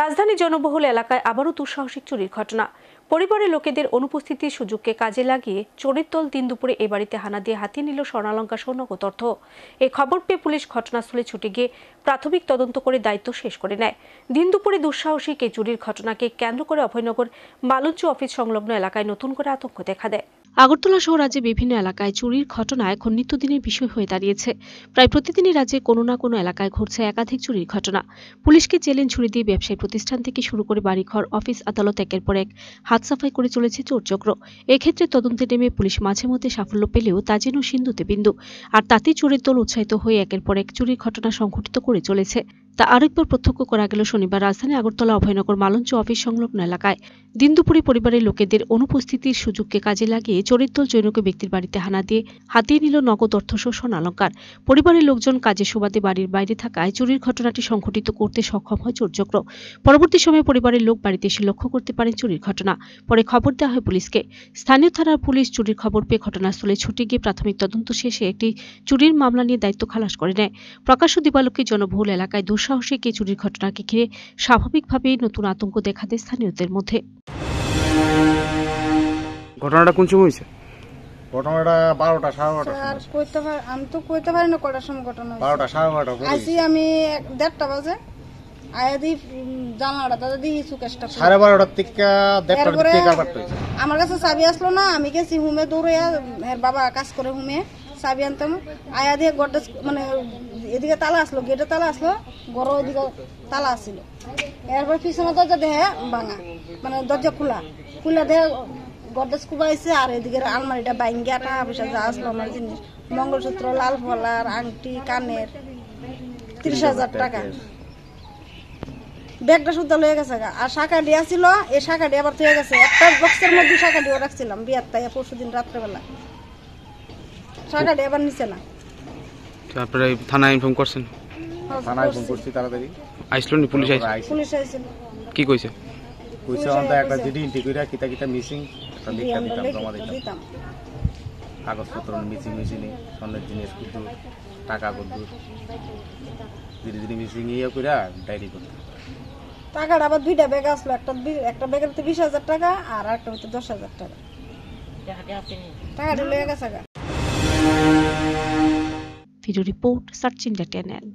রাজধানী জনবহুল এলাকায় আবারও দুঃসাহসিক চুরির ঘটনা পরিবারের লোকেদের অনুপস্থিতির সুযোগকে কাজে লাগিয়ে চোরের দল দিন দুপুরে এ বাড়িতে হানা দিয়ে হাতিয়ে নিল স্বর্ণালঙ্কা সহ নগদ অর্থ এ খবর পেয়ে পুলিশ ঘটনাস্থলে ছুটে গিয়ে প্রাথমিক তদন্ত করে দায়িত্ব শেষ করে নেয় দিন দুপুরে দুঃসাহসিক এই চুরির ঘটনাকে কেন্দ্র করে অভয়নগর মালঞ্চ অফিস সংলগ্ন এলাকায় নতুন করে আতঙ্ক দেখা দেয় আগরতলা সহ রাজ্যে বিভিন্ন এলাকায় চুরির ঘটনা এখন নিত্যদিনের বিষয় হয়ে দাঁড়িয়েছে প্রায় প্রতিদিনই রাজ্যে কোনো না কোনো এলাকায় ঘটছে একাধিক চুরির ঘটনা পুলিশকে চ্যালেঞ্জ ছুরি দিয়ে ব্যবসায়ী প্রতিষ্ঠান থেকে শুরু করে বাড়িঘর অফিস আদালত একের পর এক হাত সাফাই করে চলেছে চোরচক্র এক্ষেত্রে তদন্তে নেমে পুলিশ মাঝে মধ্যে সাফল্য পেলেও তা যেন সিন্ধুতে বিন্দু আর তাতে চোরের দল উৎসাহিত হয়ে একের পর এক চুরির ঘটনা সংঘটিত করে চলেছে তা আরেকবার প্রত্যক্ষ করা গেল শনিবার রাজধানী আগরতলা অভয়নগর মালঞ্চ অফিস সংলগ্ন এলাকায় দিন দুপুরে পরিবারের লোকেদের অনুপস্থিতির সুযোগকে কাজে লাগিয়ে চরিত্র জৈনকে ব্যক্তির বাড়িতে হানা দিয়ে হাতিয়ে নিল নগদ অর্থসহ সোনালঙ্কার পরিবারের লোকজন কাজে সুবাদে বাড়ির বাইরে থাকায় চুরির ঘটনাটি সংঘটিত করতে সক্ষম হয় চোরচক্র পরবর্তী সময়ে পরিবারের লোক বাড়িতে এসে লক্ষ্য করতে পারেন চুরির ঘটনা পরে খবর দেওয়া হয় পুলিশকে স্থানীয় থানার পুলিশ চুরির খবর পেয়ে ঘটনাস্থলে ছুটে গিয়ে প্রাথমিক তদন্ত শেষে একটি চুরির মামলা নিয়ে দায়িত্ব খালাস করে নেয় প্রকাশ্য দিবালকে জনবহুল এলাকায় দুঃসাহসিক এই চুরির ঘটনাকে ঘিরে স্বাভাবিকভাবেই নতুন আতঙ্ক দেখা দেয় স্থানীয়দের মধ্যে ঘটনাটা কোন সময় হয়েছে আমার কাছে চাবি আসলো না আমি গেছি হুমে দৌড়ে বাবা কাজ করে হুমে চাবি আনতাম আয়া দিয়ে গড়টা মানে এদিকে তালা আসলো গেটে তালা আসলো গড় ওইদিকে তালা আসছিল এরপর পিছনে দরজা দেহে ভাঙা মানে দরজা খোলা খোলা দেহে গডেজ কুবাইছে আর এদিকে আলমারিটা বাইঙ্গা টাকা পয়সা যা আসলো আমার জিনিস মঙ্গলসূত্র লাল ফলার আংটি কানের তিরিশ হাজার টাকা ব্যাগটা শুদ্ধ লয়ে গেছে আর শাখা ডিয়া ছিল এই শাখা ডিয়া আবার থয়ে গেছে একটা বক্সের মধ্যে ডিয়া রাখছিলাম বিয়ার তাই পরশু দিন রাত্রেবেলা ছয়টা ডেবার নিচে না তারপরে আপনারা থানায় ইনফর্ম করছেন হ্যাঁ, থানায় ইনফর্ম করছি তাড়াতাড়ি আইসলো নি পুলিশ আইসলো পুলিশ আইছিল কি কইছে কইছে আমরা একটা জিডি এন্ট্রি কইরা কিতা কিতা মিসিং একটা লিখা দিতাম জমা দিতাম কাগজপত্র মিসিং মিসিনি স্বর্ণের জিনিস কুদ্দু টাকা কুদ্দু ধীরে ধীরে মিসিং ইয়ে কইরা ডায়েরি করতাম টাকা আবার দুইটা ব্যাগ আসলো একটা একটা ব্যাগের তো বিশ হাজার টাকা আর একটা হচ্ছে দশ হাজার টাকা টাকা লয়ে গেছে Video report the Datanan.